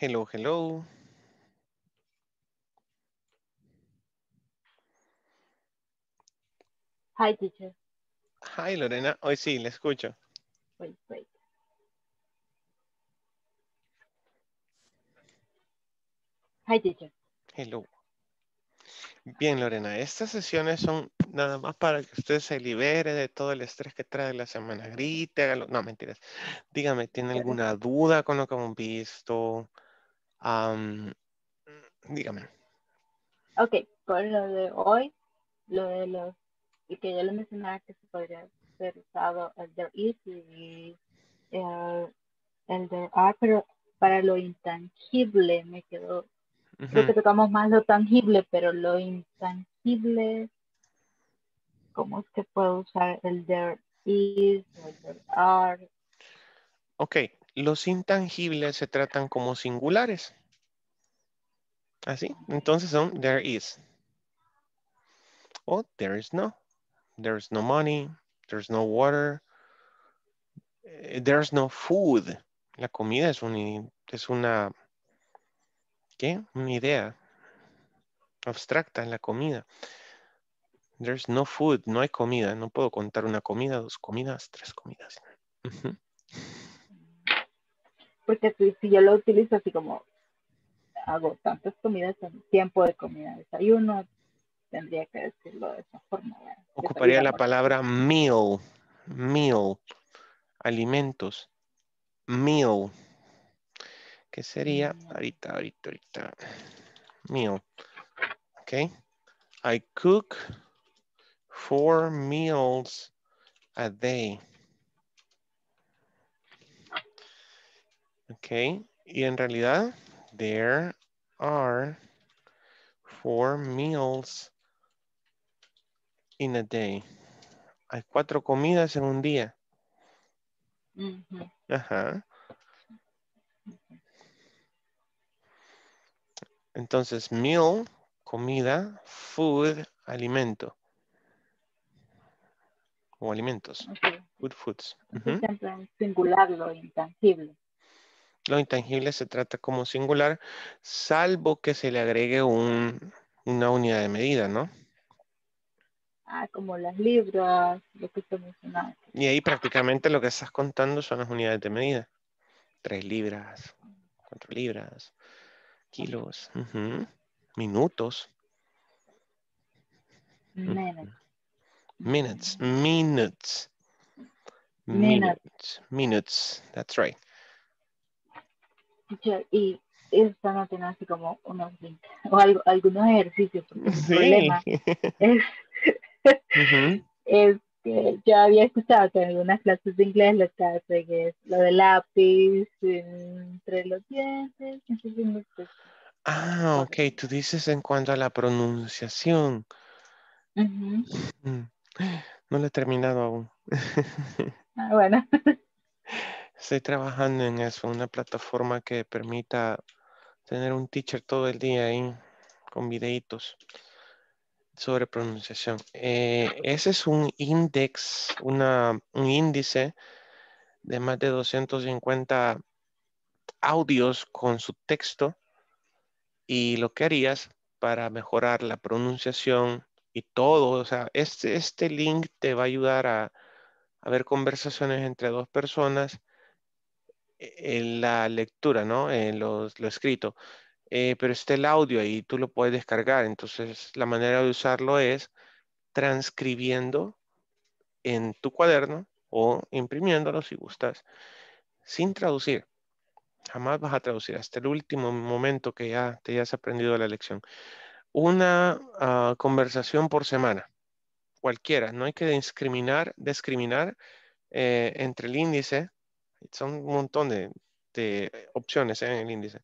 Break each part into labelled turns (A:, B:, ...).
A: Hello, hello. Hi, teacher. Hi, Lorena. Hoy sí, le escucho. Wait, wait. Hi, teacher. Hello. Bien, Lorena, estas sesiones son nada más para que usted se libere de todo el estrés que trae la semana. Grite, hágalo. No, mentiras. Dígame, ¿tiene alguna duda con lo que hemos visto? dígame.
B: Ok, por lo de hoy, lo de los, y que ya lo mencionaba que se podría ser
C: usado el there is y eh, el, there are, pero para lo intangible me quedó, creo que tocamos más lo tangible, pero lo
B: intangible, ¿cómo es que puedo usar el there is,
A: el there are? Ok, los intangibles se tratan como singulares. Así, entonces son there is. O there is no. There's no money, there's no water, eh, there's no food. La comida es, un, es una, ¿qué? Una idea abstracta, la comida. There's no food, no hay comida, no puedo contar una comida, dos comidas, tres comidas
C: porque si, yo
B: lo utilizo así como hago tantas comidas, tiempo de comida, desayuno, tendría que decirlo de esa forma.
A: Ocuparía la palabra meal, meal, alimentos, meal, que sería ahorita, ahorita, ahorita, meal, ok. I cook four meals a day. Ok, y en realidad, there are four meals in a day. Hay cuatro comidas en un día. Ajá. Entonces, meal, comida, food, alimento. O alimentos. Food Good foods.
B: Singular, lo intangible.
A: Lo intangible se trata como singular, salvo que se le agregue una unidad de medida, ¿no?
C: Ah, como las libras, lo que te mencionaba.
A: Y ahí prácticamente lo que estás contando son las unidades de medida. Tres libras, cuatro libras, kilos, minutos. Minutes. Minutes. Minutes. Minutes. Minutes. That's right
B: y no tiene así como unos o algo, algunos ejercicios, yo había escuchado
C: que en algunas clases de inglés lo lo de lápiz entre los dientes,
A: Ah, ok, tú dices en cuanto a la pronunciación. Mm. No lo he terminado aún.
B: Ah, bueno.
A: Estoy trabajando en eso, una plataforma que permita tener un teacher todo el día ahí con videitos sobre pronunciación. Eh, ese es un index, un índice de más de 250 audios con su texto y lo que harías para mejorar la pronunciación y todo. O sea, este, este link te va a ayudar a ver conversaciones entre dos personas e-, en la lectura, ¿no? En lo escrito. Eh, pero está el audio ahí, tú lo puedes descargar. Entonces, la manera de usarlo es transcribiendo en tu cuaderno o imprimiéndolo si gustas, sin traducir. Jamás vas a traducir hasta el último momento que ya te hayas aprendido la lección. Una ah, conversación por semana, cualquiera. No hay que discriminar, discriminar eh, entre el índice son un montón de, de eh, opciones ¿eh? en el índice.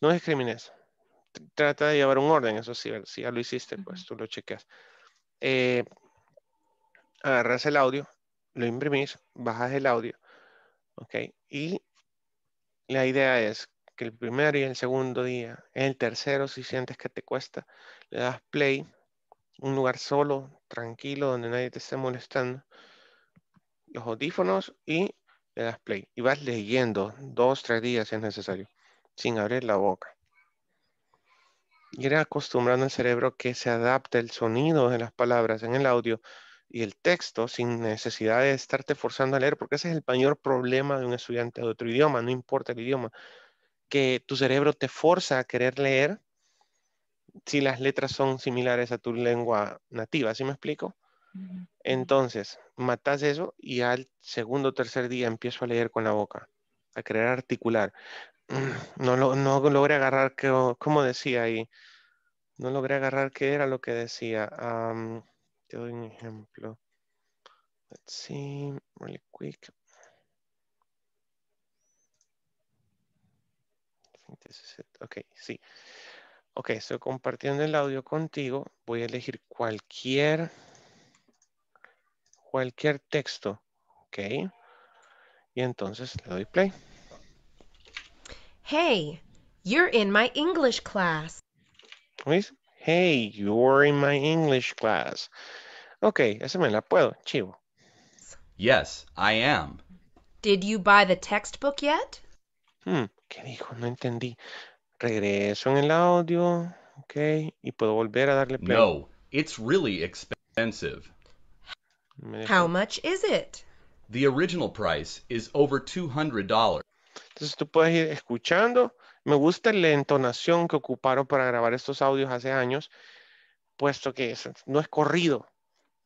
A: no discrimines. Trata de llevar un orden, eso sí, si ya lo hiciste, pues tú lo chequeas. Eh, agarras el audio, lo imprimís, bajas el audio, ¿ok? Y la idea es que el primero y el segundo día, el tercero, si sientes que te cuesta, le das play, un lugar solo, tranquilo, donde nadie te esté molestando, los audífonos y le das play y vas leyendo dos, tres días si es necesario, sin abrir la boca. Y eres acostumbrando al cerebro que se adapte el sonido de las palabras en el audio y el texto sin necesidad de estarte forzando a leer, porque ese es el mayor problema de un estudiante de otro idioma, no importa el idioma, que tu cerebro te forza a querer leer si las letras son similares a tu lengua nativa, ¿sí me explico? Entonces, matas eso y al segundo o tercer día empiezo a leer con la boca, a crear articular. No, logré agarrar, que, como decía ahí, no logré agarrar qué era lo que decía. te doy un ejemplo. Let's see, really quick. Ok, sí. Ok, estoy compartiendo el audio contigo. Voy a elegir cualquier cualquier texto. Ok. Y entonces le doy play.
D: Hey, you're in my English class.
A: ¿Ves? Hey, you're in my English class. Ok, esa me la puedo, chivo. Yes, I am.
D: Did you buy the textbook yet?
A: Hmm, ¿qué dijo? No entendí. Regreso en el audio. Ok, y puedo volver a darle play. No, it's really expensive. How
D: much is it?
A: The original price is over $200. Entonces tú puedes ir escuchando. Me gusta la entonación que ocuparon para grabar estos audios hace años, puesto que no es corrido,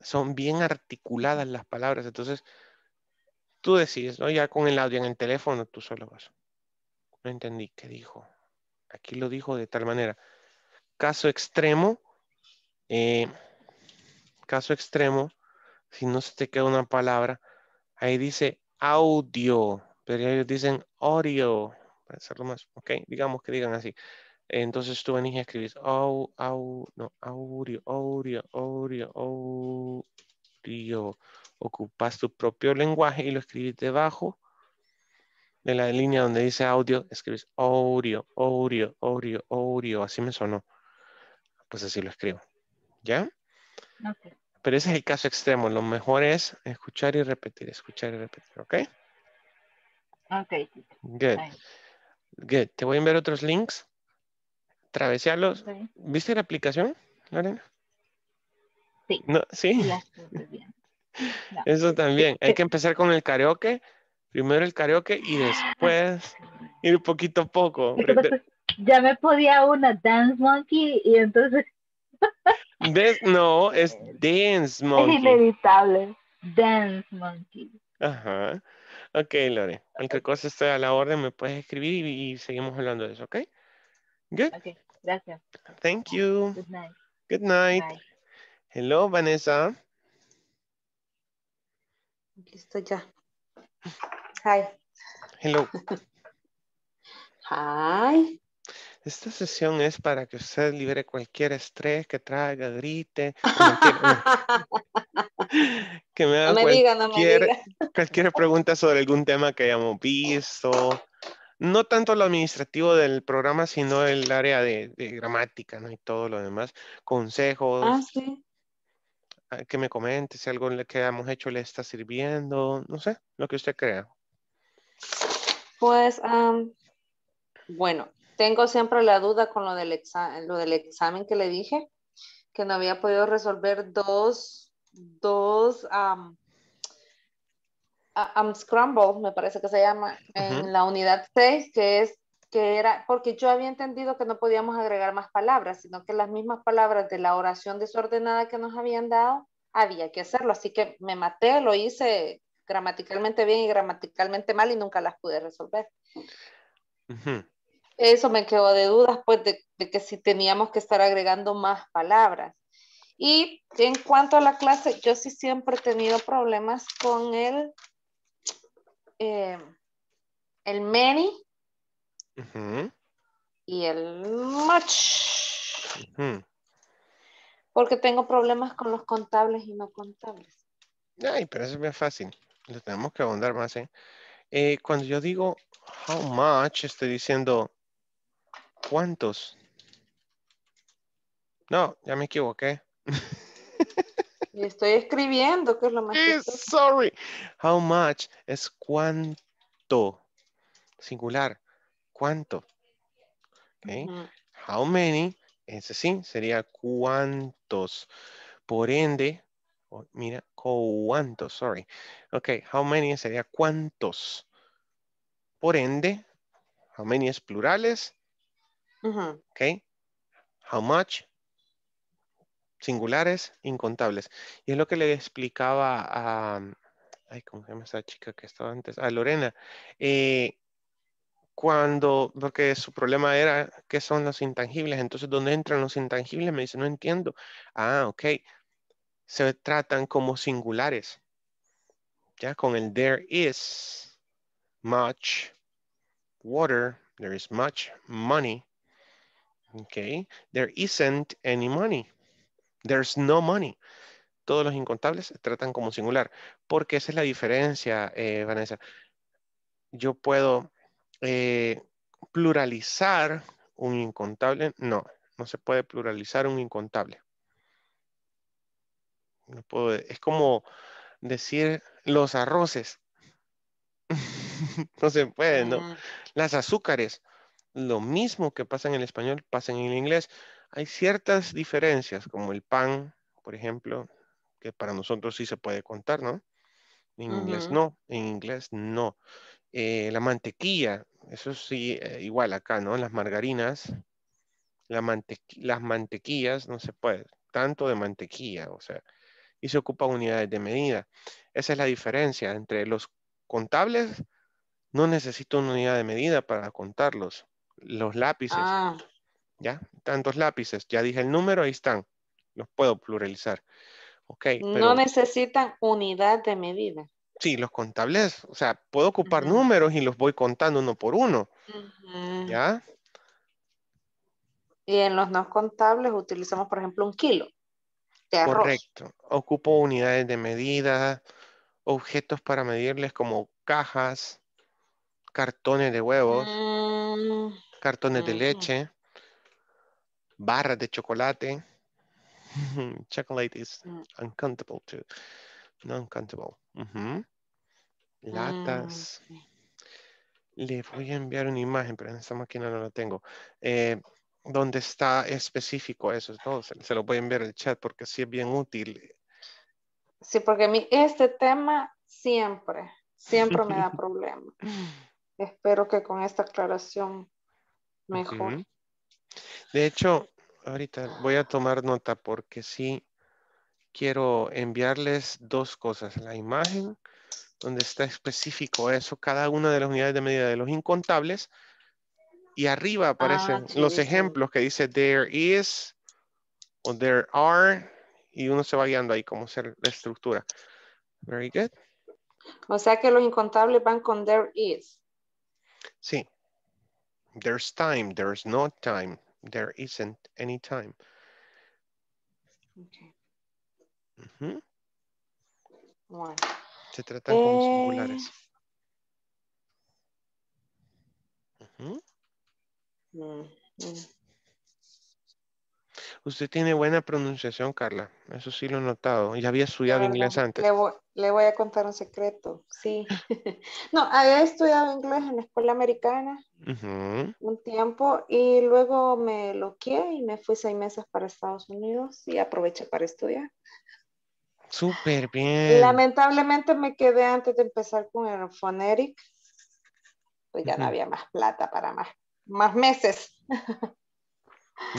A: son bien articuladas las palabras. Entonces tú decides, ¿no? Ya con el audio en el teléfono tú solo vas. No entendí qué dijo. Aquí lo dijo de tal manera. Caso extremo, eh, caso extremo, si no se te queda una palabra, ahí dice audio, pero ellos dicen audio, para hacerlo más, ok, digamos que digan así. Entonces tú venís y escribís au, no, audio, audio, audio, audio. Ocupas tu propio lenguaje y lo escribís debajo de la línea donde dice audio, escribes audio, audio, audio, audio. Así me sonó. Pues así lo escribo. ¿Ya? sé. Pero ese es el caso extremo. Lo mejor es escuchar y repetir, escuchar y repetir, ¿ok? Ok. Good. Good. Te voy a enviar otros links. Travesearlos. ¿Viste la aplicación, Lorena? Sí. ¿Sí? Eso también. Hay que empezar con el karaoke. Primero el karaoke y ah, después ir poquito a poco.
B: Ya me podía una Dance Monkey y entonces
A: Dance, no, es Dance Monkey. Es
B: inevitable. Dance Monkey.
A: Ajá. Ok, Lore. Aunque cosa esté a la orden, me puedes escribir y, seguimos hablando de eso, ¿ok? Good. Ok, gracias. Thank you. Good night. Good night. Hello, Vanessa.
C: Listo ya. Hi.
A: Hello.
C: Hi
A: esta sesión es para que usted libere cualquier estrés que traiga, grite. que me haga cualquier, cualquier pregunta sobre algún tema que hayamos visto. No tanto lo administrativo del programa, sino el área de, gramática ¿no? y todo lo demás. Ah, Consejos. Que me comente si algo que hemos hecho le está sirviendo. No sé, lo que usted crea.
C: Pues, bueno, tengo siempre la duda con lo del, examen, lo del examen que le dije, que no había podido resolver dos, dos um, scramble, me parece que se llama, en la unidad 6, que es que era, porque yo había entendido que no podíamos agregar más palabras, sino que las mismas palabras de la oración desordenada que nos habían dado, había que hacerlo. Así que me maté, lo hice gramaticalmente bien y gramaticalmente mal y nunca las pude resolver eso me quedó de dudas, pues, de, que si teníamos que estar agregando más palabras. Y en cuanto a la clase, yo sí siempre he tenido problemas con el, eh, el many y el much. Porque tengo problemas con los contables y no contables.
A: Ay, pero eso es bien fácil. Lo tenemos que abundar más, ¿eh? eh, cuando yo digo how much, estoy diciendo ¿Cuántos? No, ya me equivoqué.
C: estoy escribiendo, que es lo más eh, Sorry.
A: How much es cuánto. Singular. ¿Cuánto? Okay. How many, ese sí, sería cuántos. Por ende, mira, cuántos, sorry. Ok, how many sería cuántos. Por ende, how many es plurales ¿Ok? How much? Singulares, incontables. Y es lo que le explicaba a... Ay, ¿cómo se llama esa chica que estaba antes? A Lorena. Cuando eh, cuando, porque su problema era qué son los intangibles, entonces dónde entran los intangibles, me dice, no entiendo. Ah, ok. Se tratan como singulares. Ya con el there is much water, there is much money, Okay. There isn't any money. There's no money. Todos los incontables se tratan como singular, porque esa es la diferencia, eh, Vanessa. Yo puedo eh, pluralizar un incontable. No, no se puede pluralizar un incontable. es como decir los arroces. no se puede, ¿no? Las azúcares. Lo mismo que pasa en el español, pasa en el inglés. Hay ciertas diferencias, como el pan, por ejemplo, que para nosotros sí se puede contar, ¿no? En inglés no, en inglés no. Eh, la mantequilla, eso sí, eh, igual acá, ¿no? Las margarinas, las mantequillas, no se puede, tanto de mantequilla, o sea, y se ocupa unidades de medida. Esa es la diferencia entre los contables, no necesito una unidad de medida para contarlos los lápices. Ah. ¿Ya? Tantos lápices. Ya dije el número, ahí están. Los puedo pluralizar. Okay, no
C: necesitan unidad de medida.
A: Sí, los contables, o sea, puedo ocupar números y los voy contando uno por uno. ¿Ya?
C: Y en los no contables utilizamos, por ejemplo, un kilo
A: Correcto. Ocupo unidades de medida, objetos para medirles como cajas, cartones de huevos. Mm cartones de leche, barras de chocolate. Chocolate is mm. uncountable too. No uncountable. Latas. Mm, Le voy a enviar una imagen, pero en esta máquina no la tengo. Eh, ¿dónde está específico eso, Se, lo voy a enviar el chat porque sí es bien útil.
C: Sí, porque a mí este tema siempre, siempre me da problema. Espero que con esta aclaración
A: Mejor. De hecho, ahorita voy a tomar nota porque sí quiero enviarles dos cosas. La imagen donde está específico eso, cada una de las unidades de medida de los incontables. Y arriba aparecen ah, los ejemplos que dice there is o there are. Y uno se va guiando ahí como ser la estructura. Very good.
C: O sea que los incontables van con there is.
A: Sí, There's time, there's no time, there isn't any time. Okay. Uh -huh. bueno. Se tratan eh... como singulares. Uh -huh. mm -hmm. Usted tiene buena pronunciación, Carla. Eso sí lo he notado. Y había estudiado inglés antes.
C: Le voy, a contar un secreto. Sí. no, había estudiado inglés en la escuela americana
A: un
C: tiempo y luego me loqué y me fui seis meses para Estados Unidos y aproveché para estudiar.
A: Súper bien.
C: Lamentablemente me quedé antes de empezar con el Phonetic. Pues ya no había más plata para más, más meses.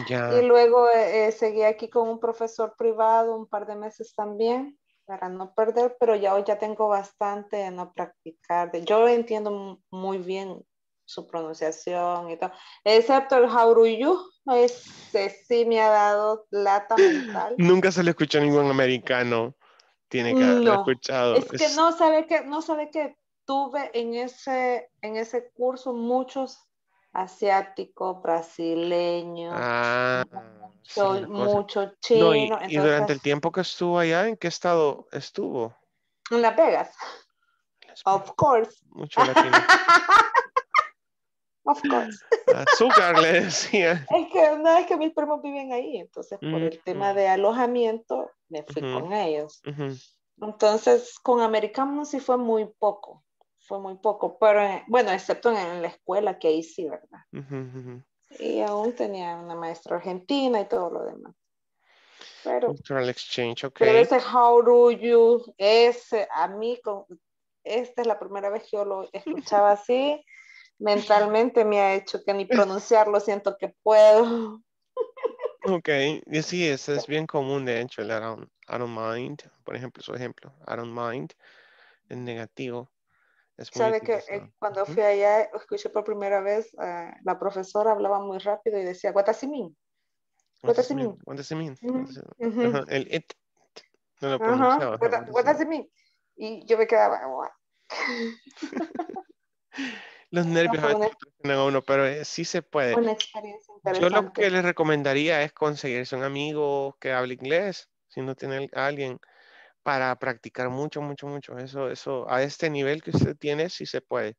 C: Y luego eh, eh, seguí aquí con un profesor privado un par de meses también para no perder, pero ya hoy ya tengo bastante en no practicar. Yo entiendo muy bien su pronunciación y todo, excepto el you, ese sí me ha dado lata mental.
A: Nunca se le escucha a ningún americano, tiene que haberlo escuchado. Es, que
C: no sabe que, no sabe que tuve en ese, en ese curso muchos asiático, brasileño,
A: ah,
C: soy mucho chino. y, durante el
A: tiempo que estuvo allá, ¿en qué estado estuvo?
C: En Las Vegas. Of course.
A: Mucho latino. of course. Azúcar le decía.
C: Es que una es que mis primos viven ahí, entonces por el tema de alojamiento me fui con ellos. Entonces con American Music fue muy poco fue muy poco, pero eh, bueno, excepto en, la escuela, que ahí sí, ¿verdad? Y aún tenía una maestra argentina y todo lo demás. Pero,
A: Cultural exchange, okay. pero ese
C: How do you, es a mí, con, esta es la primera vez que yo lo escuchaba así, mentalmente me ha hecho que ni pronunciarlo siento que puedo.
A: Ok, y sí, eso es bien común, de hecho, el I I don't mind, por ejemplo, su ejemplo, I don't mind, en negativo. ¿Sabes que eh,
C: cuando fui allá, escuché por primera vez, la profesora hablaba muy rápido y decía, what does mm, it mean?
A: What does El no lo pronunciaba.
C: Y yo me quedaba,
A: Los nervios a veces una, a uno, pero eh, sí se puede. Yo lo que les recomendaría es conseguirse un amigo que hable inglés, si no tiene a alguien para practicar mucho, mucho, mucho. Eso, eso, a este nivel que usted tiene, sí se puede.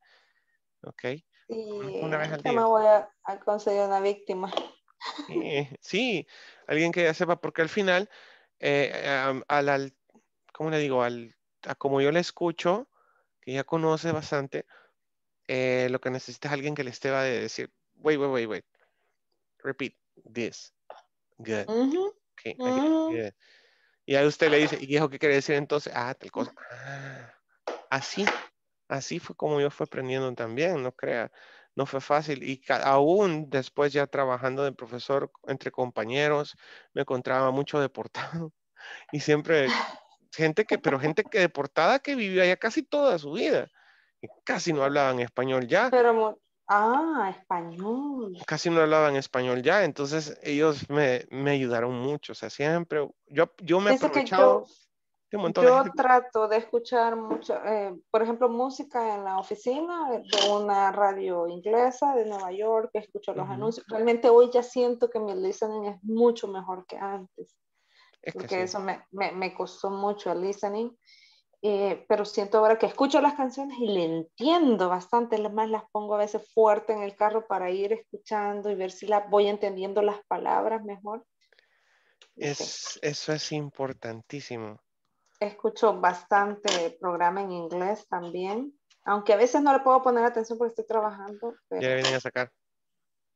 A: ¿Ok?
C: Sí, una vez al día. me voy a, conseguir una víctima.
A: Eh, sí, alguien que ya sepa, porque al final, eh, al, al, ¿cómo le digo? Al, a como yo le escucho, que ya conoce bastante, eh, lo que necesita es alguien que le esté va a decir, wait, wait, wait, wait, repeat this, good, okay, good. Y ahí usted le dice, ¿y dijo, qué quiere decir entonces? Ah, tal cosa. Ah, así, así fue como yo fui aprendiendo también, no crea, no fue fácil. Y aún después ya trabajando de profesor entre compañeros, me encontraba mucho deportado. Y siempre gente que, pero gente que deportada que vivía ya casi toda su vida. Y casi no hablaban español ya. Pero
C: Ah, español.
A: Casi no hablaban español ya, entonces ellos me, ayudaron mucho, o sea, siempre, yo, me he aprovechado yo,
C: trato de escuchar mucho, eh, por ejemplo, música en la oficina de una radio inglesa de Nueva York, que escucho los anuncios. Realmente hoy ya siento que mi listening es mucho mejor que antes, porque eso me, me costó mucho el listening. Eh, pero siento ahora que escucho las canciones y le entiendo bastante, más las pongo a veces fuerte en el carro para ir escuchando y ver si las voy entendiendo las palabras mejor.
A: Es, Eso es importantísimo.
C: Escucho bastante programa en inglés también, aunque a veces no le puedo poner atención porque estoy trabajando.
A: Ya le vienen a sacar.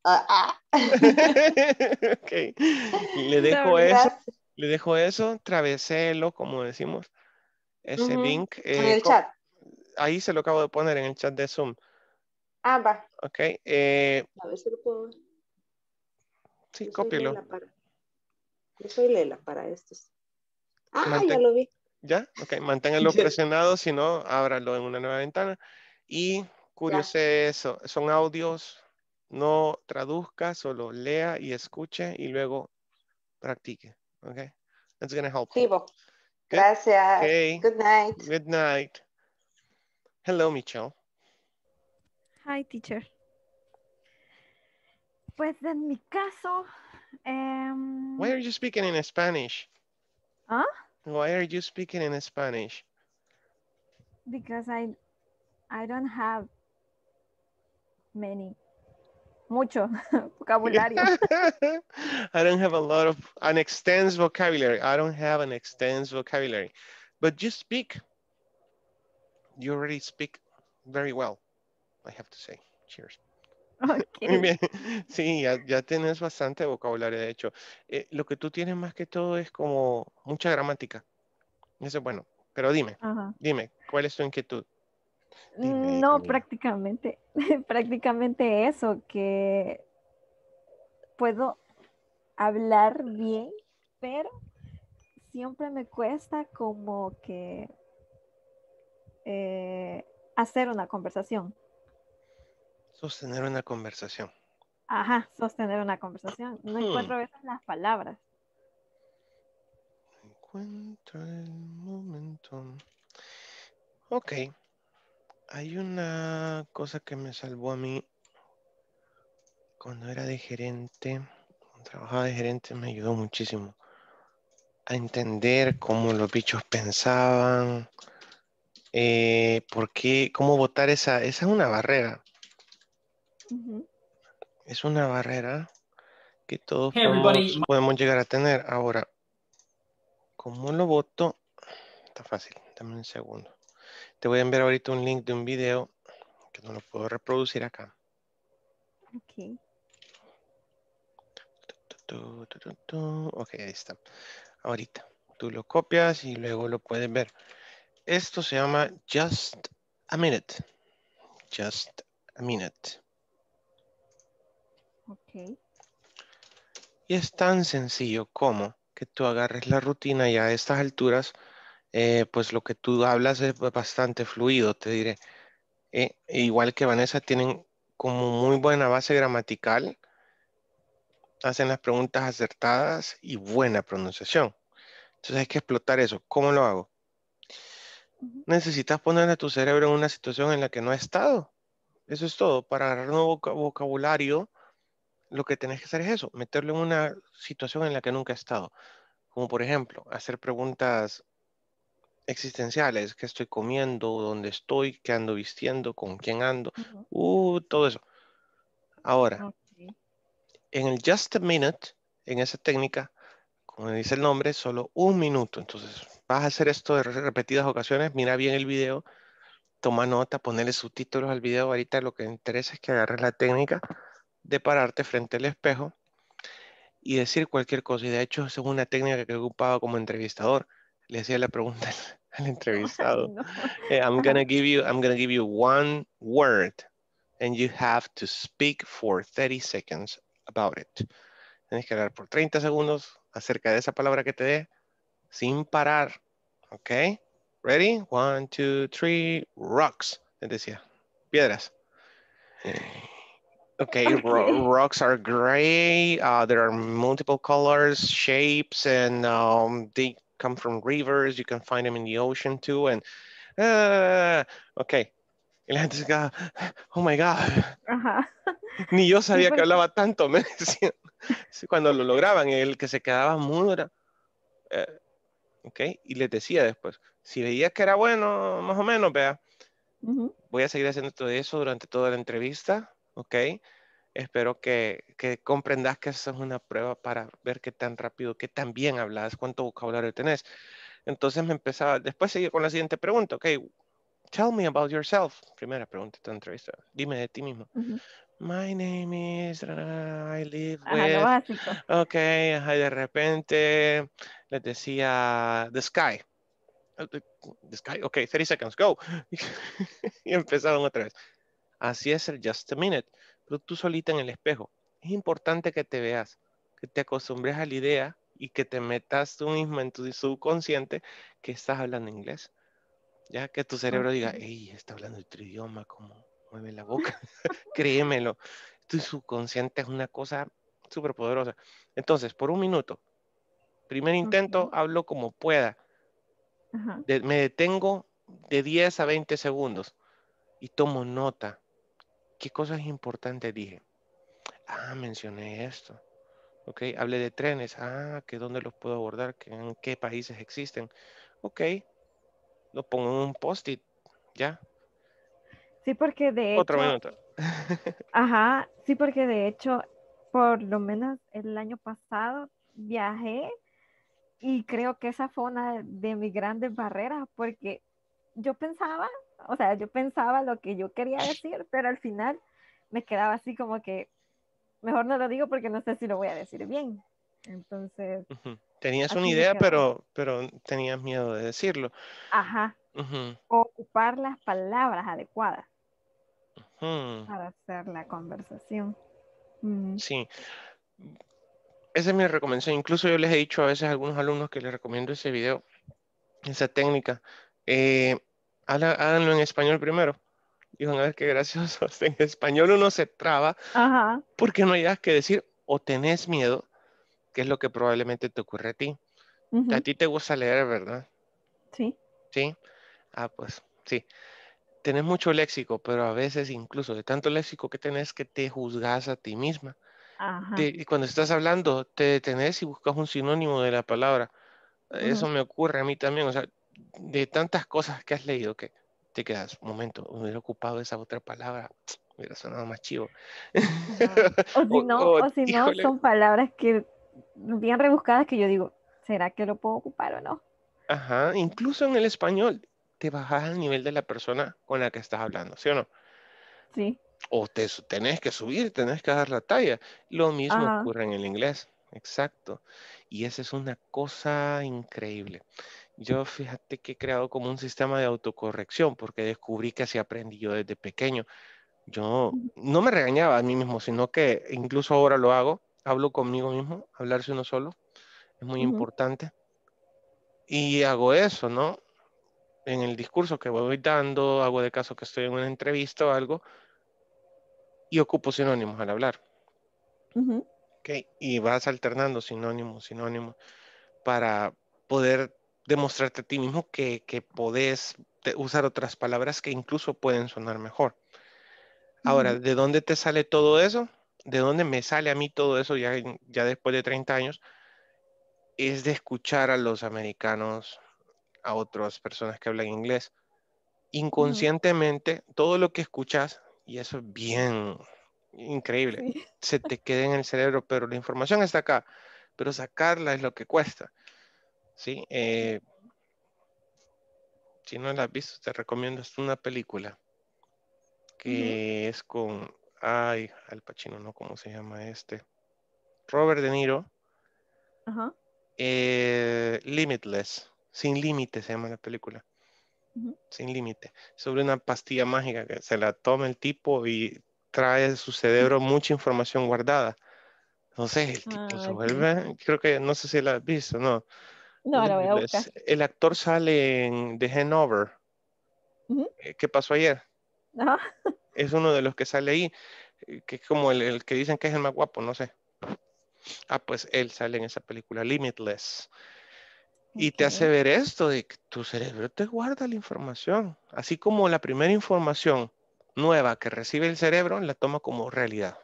C: Ah, ah.
A: Le dejo eso. Le dejo eso, traveselo, como decimos, ese link. Eh, chat. Ahí se lo acabo de poner en el chat de Zoom. Ah, va. Ok. Eh,
C: a ver si lo puedo Sí, Yo soy Lela para estos. Ah, ya lo vi.
A: ¿Ya? Ok, manténgalo presionado, si no, ábralo en una nueva ventana. Y curioso eso, son audios, no traduzca, solo lea y escuche y luego practique. Ok, that's gonna help. Sí, Okay. Gracias. Okay. Good night. Good night. Hello, Michelle.
E: Hi, teacher. Pues en mi caso... Um... Why are you
A: speaking in Spanish? Huh? ¿Ah? Why are you speaking in Spanish?
E: Because I, I don't have many mucho vocabulario.
A: I don't have a lot of an extensive vocabulary. I don't have an extensive vocabulary, but you speak. You already speak very well, I have to say. Cheers. Muy bien. Sí, ya, ya, tienes bastante vocabulario, de hecho. Eh, lo que tú tienes más que todo es como mucha gramática. Eso es bueno. Pero dime, dime, ¿cuál es tu inquietud?
E: no, prácticamente, prácticamente eso, que puedo hablar bien, pero siempre me cuesta como que eh, hacer una conversación.
A: Sostener una conversación.
E: Ajá, sostener una conversación. No hmm. encuentro a veces las palabras. Encuentro
A: el momento. Ok, hay una cosa que me salvó a mí cuando era de gerente, cuando trabajaba de gerente, me ayudó muchísimo a entender cómo los bichos pensaban, eh, por qué, cómo votar esa, esa es una barrera. Es una barrera que todos podemos, podemos, llegar a tener. Ahora, ¿cómo lo voto? Está fácil, dame un segundo. Te voy a enviar ahorita un link de un video que no lo puedo reproducir acá. Ok. ok, ahí está. Ahorita tú lo copias y luego lo puedes ver. Esto se llama Just a Minute. Just a Minute. Ok. Y es tan sencillo como que tú agarres la rutina ya a estas alturas eh, pues lo que tú hablas es bastante fluido, te diré. Eh, e igual que Vanessa, tienen como muy buena base gramatical, hacen las preguntas acertadas y buena pronunciación. Entonces hay que explotar eso. ¿Cómo lo hago? Necesitas ponerle a tu cerebro en una situación en la que no ha estado. Eso es todo. Para agarrar nuevo vocabulario, lo que tenés que hacer es eso, meterlo en una situación en la que nunca ha estado. Como por ejemplo, hacer preguntas existenciales, qué estoy comiendo, dónde estoy, qué ando vistiendo, con quién ando, uh, todo eso. Ahora, en el just a minute, en esa técnica, como dice el nombre, solo un minuto. Entonces, vas a hacer esto de repetidas ocasiones, mira bien el video, toma nota, ponele subtítulos al video. Ahorita lo que interesa es que agarres la técnica de pararte frente al espejo y decir cualquier cosa. Y de hecho, es una técnica que ocupaba como entrevistador le hacía la pregunta al, entrevistado. Eh, I'm gonna give you, I'm gonna give you one word, and you have to speak for 30 seconds about it. Tienes que hablar por 30 segundos acerca de esa palabra que te dé sin parar. ¿Ok? Ready? One, two, three, rocks. decía, piedras. Eh, okay, rocks are gray. Uh, there are multiple colors, shapes, and um, they come from rivers. You can find them in the ocean too. And uh, okay. Y la gente se oh my God. Ni yo sabía que hablaba tanto, me decían. Cuando lo lograban, el que se quedaba mudo era. Eh, ok, y les decía después, si veías que era bueno, más o menos, vea, voy a seguir haciendo todo eso durante toda la entrevista, ok, espero que, comprendas que eso es una prueba para ver qué tan rápido, qué tan bien hablas, cuánto vocabulario tenés. Entonces me empezaba, después seguí con la siguiente pregunta, ok, tell me about yourself. Primera pregunta de entrevista, dime de ti mismo. My name is, I live ajá, ok, ajá, de repente les decía the sky. The sky, ok, 30 seconds, go. y empezaron otra vez. Así es el just a minute pero tú solita en el espejo. Es importante que te veas, que te acostumbres a la idea y que te metas tú mismo en tu subconsciente que estás hablando inglés. Ya que tu cerebro diga, hey, está hablando otro idioma, como mueve la boca. Créemelo, tu subconsciente es una cosa súper poderosa. Entonces, por un minuto, primer intento, hablo como pueda. me detengo de 10 a 20 segundos y tomo nota ¿Qué cosas importantes dije? Ah, mencioné esto. Ok, hablé de trenes. Ah, que dónde los puedo abordar, en qué países existen. Ok, lo pongo en un post-it, ¿ya?
E: Sí, porque de hecho... Otro minuto. ajá, sí, porque de hecho, por lo menos el año pasado viajé y creo que esa fue una de mis grandes barreras porque yo pensaba o sea, yo pensaba lo que yo quería decir, pero al final me quedaba así como que mejor no lo digo porque no sé si lo voy a decir bien. Entonces.
A: Tenías una idea, pero, pero tenías miedo de decirlo.
E: Ajá. Ocupar las palabras adecuadas
A: para
E: hacer la conversación.
A: Sí. Esa es mi recomendación. Incluso yo les he dicho a veces a algunos alumnos que les recomiendo ese video, esa técnica. Eh, háganlo en español primero. Y van a ver qué gracioso. En español uno se traba porque no nada que decir o tenés miedo, que es lo que probablemente te ocurre a ti. A ti te gusta leer, ¿verdad? Sí. Sí. Ah, pues sí. Tenés mucho léxico, pero a veces incluso de tanto léxico que tenés que te juzgas a ti misma. y cuando estás hablando, te detenés y buscas un sinónimo de la palabra. Eso me ocurre a mí también. O sea, de tantas cosas que has leído que te quedas, un momento, hubiera ocupado esa otra palabra, hubiera sonado más chivo. O si no, son
E: palabras que bien rebuscadas que yo digo, ¿será que lo puedo
A: ocupar o no? Ajá, incluso en el español te bajas al nivel de la persona con la que estás hablando, ¿sí o no? Sí. O tenés que subir, tenés que dar la talla. Lo mismo ocurre en el inglés, exacto. Y esa es una cosa increíble yo fíjate que he creado como un sistema de autocorrección porque descubrí que así aprendí yo desde pequeño. Yo no me regañaba a mí mismo, sino que incluso ahora lo hago, hablo conmigo mismo, hablarse uno solo es muy importante. Y hago eso, ¿no? En el discurso que voy dando, hago de caso que estoy en una entrevista o algo, y ocupo sinónimos al hablar. Y vas alternando sinónimos, sinónimos, para poder demostrarte a ti mismo que, que podés usar otras palabras que incluso pueden sonar mejor. Ahora, ¿de dónde te sale todo eso? ¿De dónde me sale a mí todo eso ya, ya después de 30 años? Es de escuchar a los americanos, a otras personas que hablan inglés. Inconscientemente, todo lo que escuchas, y eso es bien increíble, se te queda en el cerebro, pero la información está acá, pero sacarla es lo que cuesta. Sí, eh, si no la has visto, te recomiendo una película que es con, ay, Al Pacino, no, ¿cómo se llama este? Robert De Niro. Eh, Limitless, sin límite se llama la película. Sin límite, sobre una pastilla mágica que se la toma el tipo y trae de su cerebro mucha información guardada. Entonces el tipo se vuelve, creo que no sé si la has visto, no. No, la voy El actor sale en The Hanover. Eh, ¿Qué pasó ayer? Es uno de los que sale ahí, eh, que es como el, que dicen que es el más guapo, no sé. Ah, pues él sale en esa película, Limitless. Y te hace ver esto de que tu cerebro te guarda la información. Así como la primera información nueva que recibe el cerebro la toma como realidad.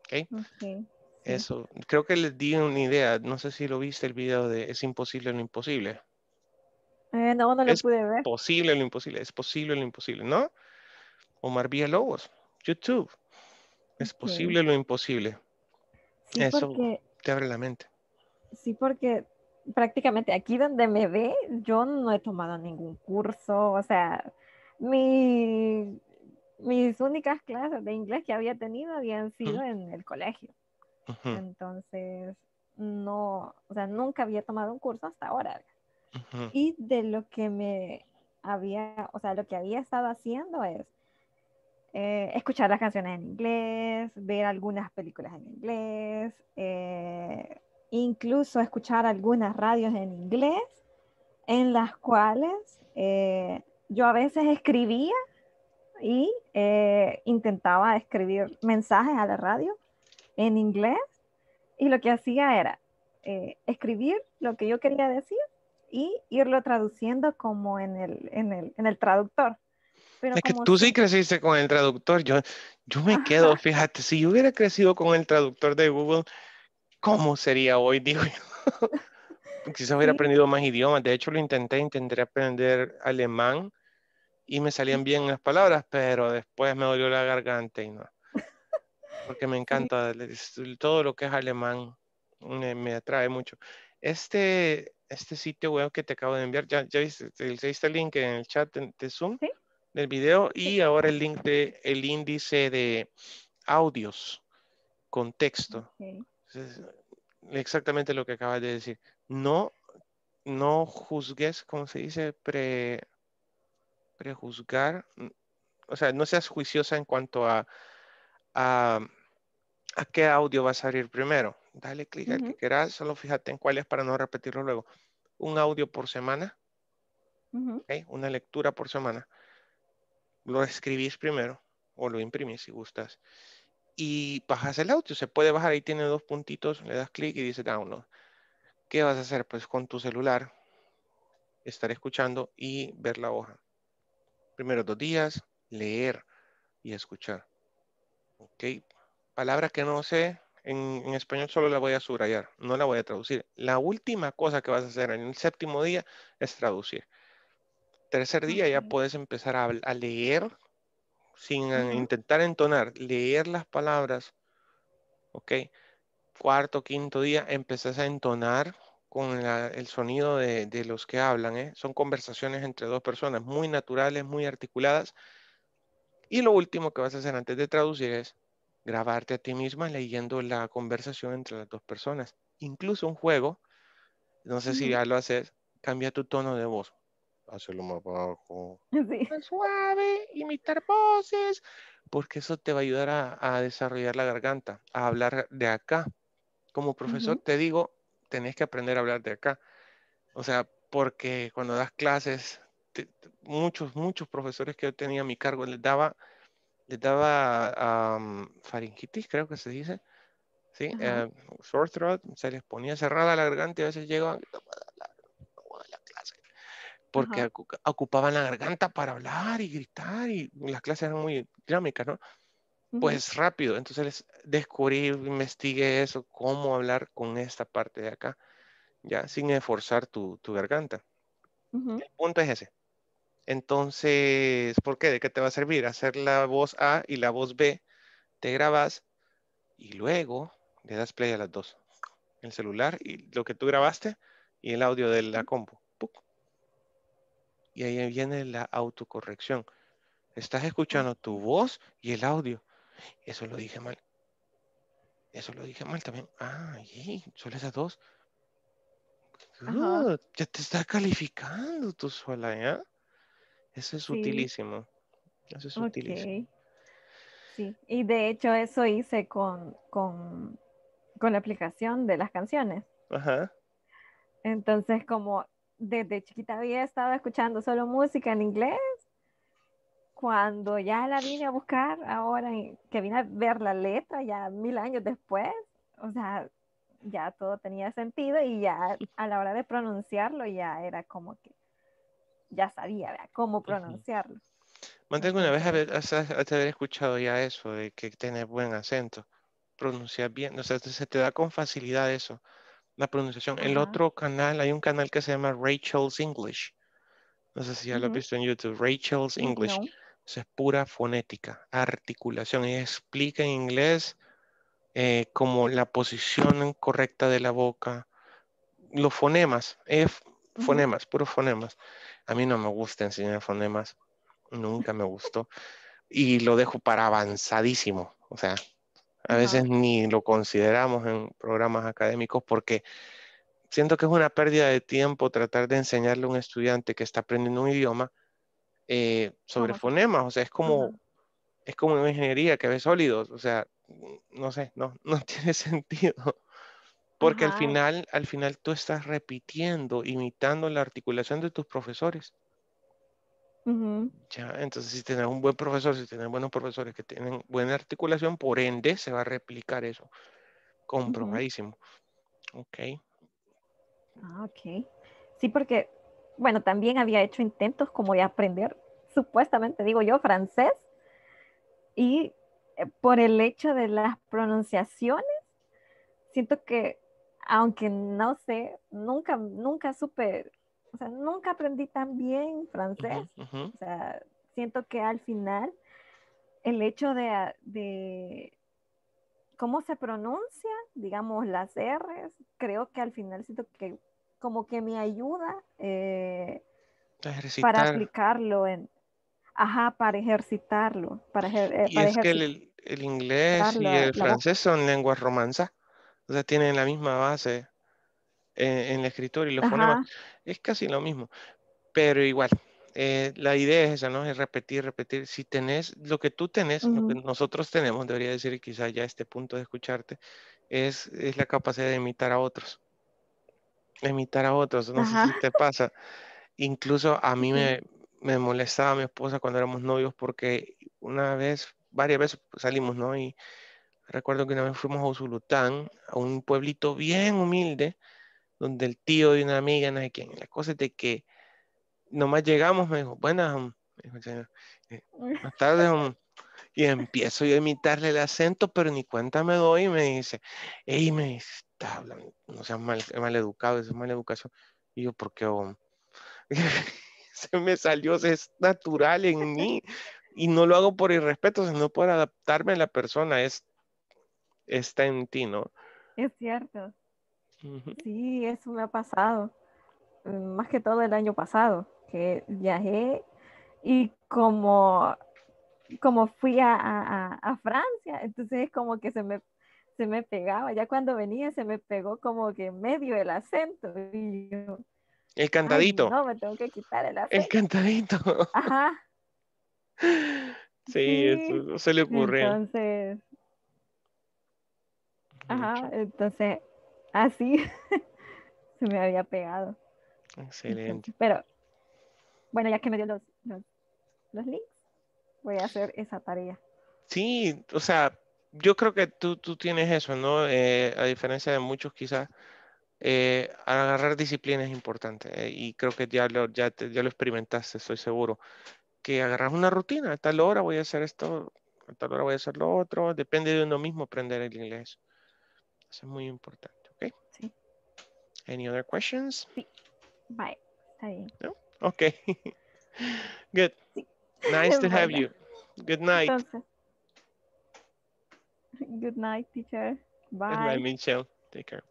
A: ¿Okay? Eso, creo que les di una idea, no sé si lo viste el video de Es imposible lo imposible.
E: Eh, no, no lo pude ver. Es
A: Posible lo imposible, es posible lo imposible, ¿no? Omar Villalobos, YouTube. Es posible lo imposible. Eso te abre la mente.
E: Sí, porque prácticamente aquí donde me ve, yo no he tomado ningún curso, o sea, mis únicas clases de inglés que había tenido habían sido en el colegio. Entonces, no, o sea, nunca había tomado un curso hasta ahora. Y de lo que me había, o sea, lo que había estado haciendo es eh, escuchar las canciones en inglés, ver algunas películas en inglés, eh, incluso escuchar algunas radios en inglés, en las cuales eh, yo a veces escribía y intentaba escribir mensajes a la radio en inglés y lo que hacía era eh, escribir lo que yo quería decir y irlo traduciendo como en el, en el, en el traductor. es que
A: tú sí creciste con el traductor. Yo, yo me quedo, fíjate, si yo hubiera crecido con el traductor de Google, ¿cómo sería hoy? Digo yo. Quizás hubiera aprendido más idiomas. De hecho, lo intenté, intenté aprender alemán y me salían bien las palabras, pero después me dolió la garganta y no porque me encanta todo lo que es alemán, me, atrae mucho. Este, este sitio web que te acabo de enviar, ya, ya viste, el link en el chat de, Zoom del video y ahora el link de el índice de audios con texto. exactamente lo que acabas de decir. No, no juzgues, como se dice, pre, prejuzgar, o sea, no seas juiciosa en cuanto a, a a qué audio vas a abrir primero. Dale clic al que quieras, solo fíjate en cuál es para no repetirlo luego. Un audio por semana, una lectura por semana. Lo escribís primero o lo imprimís si gustas. Y bajas el audio, se puede bajar, ahí tiene dos puntitos, le das clic y dice download. ¿Qué vas a hacer? Pues con tu celular estar escuchando y ver la hoja. Primero dos días, leer y escuchar. Ok, palabra que no sé, en, español solo la voy a subrayar, no la voy a traducir. La última cosa que vas a hacer en el séptimo día es traducir. Tercer día ya puedes empezar a, leer sin eh, intentar entonar, leer las palabras, ¿ok? Cuarto, quinto día, empezás a entonar con el sonido de, los que hablan, eh. Son conversaciones entre dos personas muy naturales, muy articuladas. Y lo último que vas a hacer antes de traducir es grabarte a ti misma leyendo la conversación entre las dos personas. Incluso un juego, no sé si ya lo haces, cambia tu tono de voz. Hazlo más bajo. Más suave, imitar voces, porque eso te va a ayudar a, desarrollar la garganta, a hablar de acá. Como profesor te digo, tenés que aprender a hablar de acá. O sea, porque cuando das clases, muchos, muchos profesores que yo tenía a mi cargo les daba le daba um, faringitis, creo que se dice, ¿sí? Uh throat, se les ponía cerrada la garganta y a veces llegaban, la clase, porque ocupaban la garganta para hablar y gritar y las clases eran muy dinámicas, ¿no? Pues rápido, entonces les descubrí, investigué eso, cómo hablar con esta parte de acá, ya sin esforzar tu, tu garganta. El punto es ese. Entonces, ¿por qué? ¿De qué te va a servir? Hacer la voz A y la voz B, te grabas y luego le das play a las dos. El celular y lo que tú grabaste y el audio de la compu. Y ahí viene la autocorrección. Estás escuchando tu voz y el audio. Eso lo dije mal. Eso lo dije mal también. Ah, yeah, solo esas dos. Ya te está calificando Tu sola, ¿eh? Eso es utilísimo. Eso es utilísimo.
E: Sí, y de hecho eso hice con, con, con la aplicación de las canciones. Ajá. Entonces, como desde chiquita había estado escuchando solo música en inglés, cuando ya la vine a buscar, ahora que vine a ver la letra ya mil años después, o sea, ya todo tenía sentido y ya a la hora de pronunciarlo ya era como que ya sabía cómo pronunciarlo.
A: Mantengo una vez hasta, haber escuchado ya eso, de que tener buen acento, pronunciar bien, o sea, se te da con facilidad eso, la pronunciación. El otro canal, hay un canal que se llama Rachel's English. No sé si ya lo has visto en YouTube, Rachel's English. es pura fonética, articulación. y explica en inglés eh, como la posición correcta de la boca, los fonemas. es fonemas, puro fonemas. A mí no me gusta enseñar fonemas, nunca me gustó. Y lo dejo para avanzadísimo. O sea, a veces ni lo consideramos en programas académicos porque siento que es una pérdida de tiempo tratar de enseñarle a un estudiante que está aprendiendo un idioma eh, sobre fonemas. O sea, es como, es como una ingeniería que ve sólidos. O sea, no sé, no, no tiene sentido. Porque al final, al final tú estás repitiendo, imitando la articulación de tus profesores. ya, entonces si tienes un buen profesor, si tienes buenos profesores que tienen buena articulación, por ende se va a replicar eso. Comprobadísimo. okay Ok.
E: Ah, ok. Sí, porque, bueno, también había hecho intentos como de aprender, supuestamente digo yo, francés. Y eh, por el hecho de las pronunciaciones, siento que aunque no sé, nunca, nunca supe, o sea, nunca aprendí tan bien francés. O sea, siento que al final el hecho ah, de, cómo se pronuncia, digamos, las R's, creo que al final siento que como que me ayuda eh, para aplicarlo en, ajá, para ejercitarlo, para, eh, y es que el,
A: el inglés y el francés son lenguas romanzas o sea, tienen la misma base en, la escritura y los Ajá. Es casi lo mismo, pero igual. Eh, la idea es esa, ¿no? Es repetir, repetir. Si tenés lo que tú tenés, lo que nosotros tenemos, debería decir quizá ya este punto de escucharte, es, es la capacidad de imitar a otros. Imitar a otros, no sé si te pasa. Incluso a mí me, molestaba mi esposa cuando éramos novios porque una vez, varias veces salimos, ¿no? Y, Recuerdo que una vez fuimos a Usulután, a un pueblito bien humilde, donde el tío de una amiga, no sé quién, la cosa es de que nomás llegamos, me dijo, buenas, eh, tardes, y empiezo yo a imitarle el acento, pero ni cuenta me doy, y me dice, ey, me dice, hablando, no seas mal, mal educado, es mala educación, y yo, ¿por qué, se me salió, es natural en mí, y no lo hago por irrespeto, sino por adaptarme a la persona, es está en ti, ¿no?
E: Es cierto. Sí, eso me ha pasado. Mm, más que todo el año pasado, que viajé y como, como fui a, Francia, entonces como que se me, se me pegaba. Ya cuando venía se me pegó como que medio el acento. el
A: cantadito. no,
E: me tengo que quitar el acento. El
A: cantadito. Ajá. Sí, Eso se le ocurre.
E: Entonces, Ajá, entonces, así se me había pegado.
A: Excelente.
E: Pero, bueno, ya que me dio los, los, links, voy a hacer esa tarea.
A: Sí, o sea, yo creo que tú, tú tienes eso, ¿no? Eh, a diferencia de muchos quizás, eh, agarrar disciplina es importante eh, y creo que ya lo, ya, ya lo experimentaste, estoy seguro, que agarras una rutina, a tal hora voy a hacer esto, a tal hora voy a hacer lo otro, depende de uno mismo aprender el inglés. Eso es muy importante, ¿ok? Sí. Any other questions? Sí.
E: Bye. Está bien. No?
A: Ok. Good. Sí. Nice to have you. Good night.
E: Entonces, good night, teacher. Bye. Bye,
A: Michelle. Take care.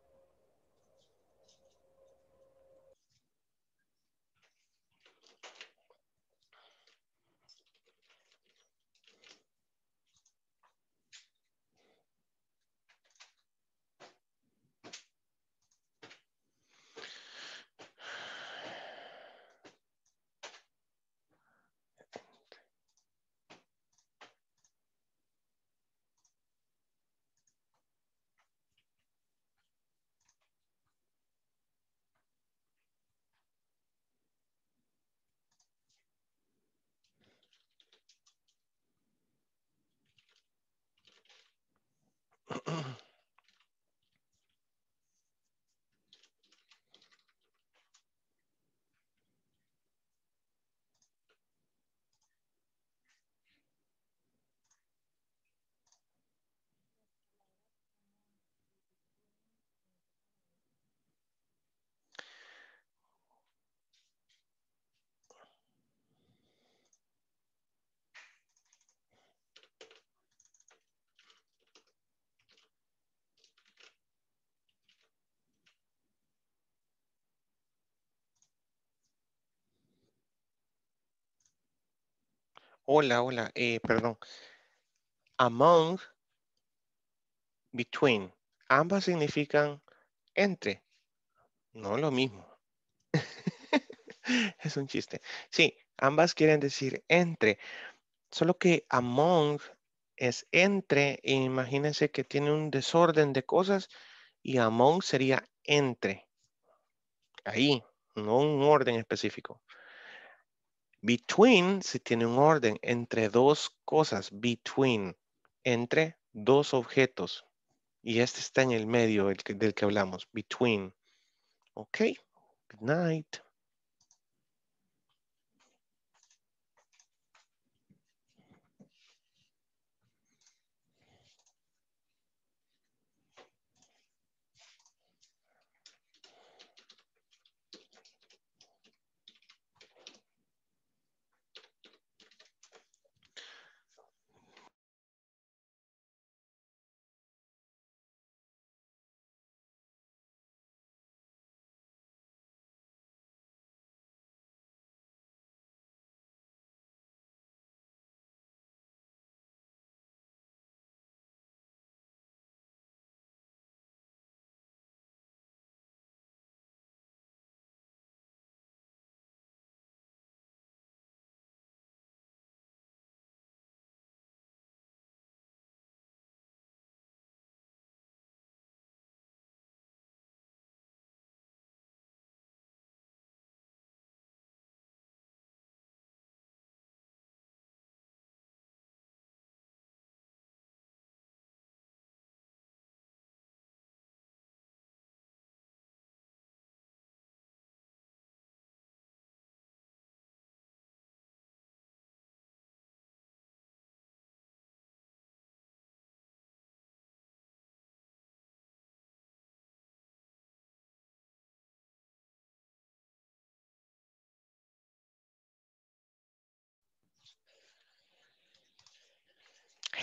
A: Hola, hola, eh, perdón. Among, between. Ambas significan entre. No lo mismo. es un chiste. Sí, ambas quieren decir entre. Solo que among es entre. imagínense que tiene un desorden de cosas y among sería entre. Ahí, no un orden específico. Between, si tiene un orden, entre dos cosas, between, entre dos objetos. Y este está en el medio del que hablamos, between. Ok, good night.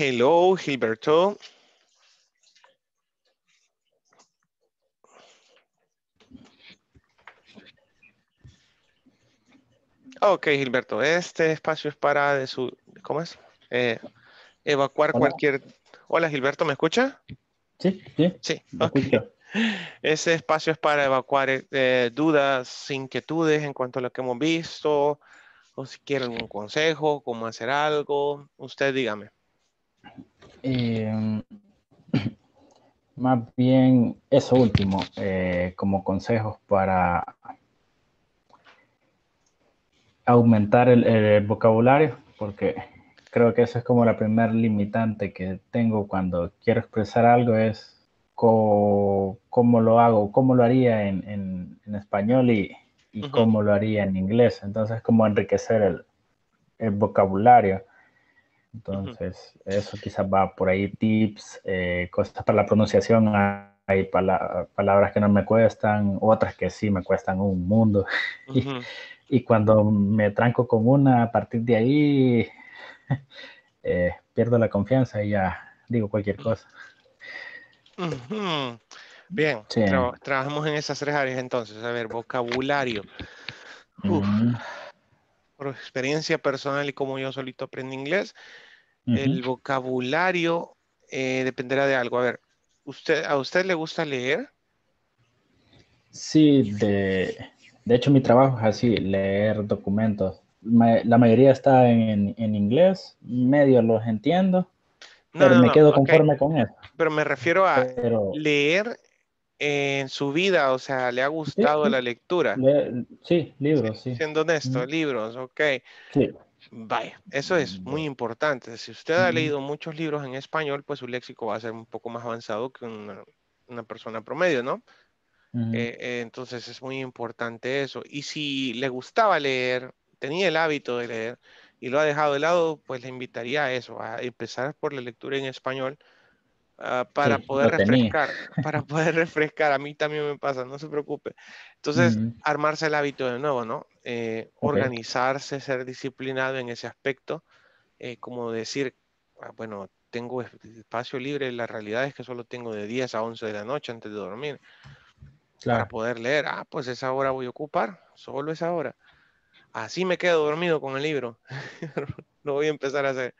A: Hello, Gilberto. Ok, Gilberto, este espacio es para de su, ¿cómo es? Eh, evacuar cualquier... Hola, Gilberto, ¿me escucha?
B: Sí, sí. Sí, okay.
A: Ese espacio es para evacuar eh, dudas, inquietudes en cuanto a lo que hemos visto, o si quieren un consejo, cómo hacer algo, usted dígame.
B: Eh, más bien eso último, eh, como consejos para aumentar el, vocabulario, porque creo que eso es como la primer limitante que tengo cuando quiero expresar algo, es cómo lo hago, cómo lo haría en, español y, cómo lo haría en inglés. Entonces, como enriquecer el vocabulario. Entonces, eso quizás va por ahí, tips, eh, cosas para la pronunciación, hay palabras que no me cuestan, otras que sí me cuestan un mundo. y, cuando me tranco con una, a partir de ahí, eh, pierdo la confianza y ya digo cualquier mm. cosa.
A: Bien, trabajamos en esas tres áreas entonces. A ver, vocabulario por experiencia personal y como yo solito aprendí inglés, el vocabulario eh, dependerá de algo. A ver, usted, ¿a usted le gusta leer?
B: Sí, de, de hecho mi trabajo es así, leer documentos. la mayoría está en, inglés, medio los entiendo,
A: pero me quedo conforme con eso. Pero me refiero a leer en su vida, o sea, le ha gustado la lectura.
B: sí, libros, sí,
A: Siendo honesto, libros, ok. Sí. Vaya, eso es muy importante. Si usted ha leído muchos libros en español, pues su léxico va a ser un poco más avanzado que una, persona promedio, ¿no? Eh, eh, entonces es muy importante eso. Y si le gustaba leer, tenía el hábito de leer y lo ha dejado de lado, pues le invitaría a eso, a empezar por la lectura en español Ah, para poder refrescar, para poder refrescar, a mí también me pasa, no se preocupe. Entonces, armarse el hábito de nuevo, ¿no? Eh, organizarse, ser disciplinado en ese aspecto, eh, como decir, ah, bueno, tengo espacio libre, la realidad es que solo tengo de 10 a 11 de la noche antes de dormir, para poder leer, ah, pues esa hora voy a ocupar, solo esa hora. Así me quedo dormido con el libro. Lo voy a empezar a hacer.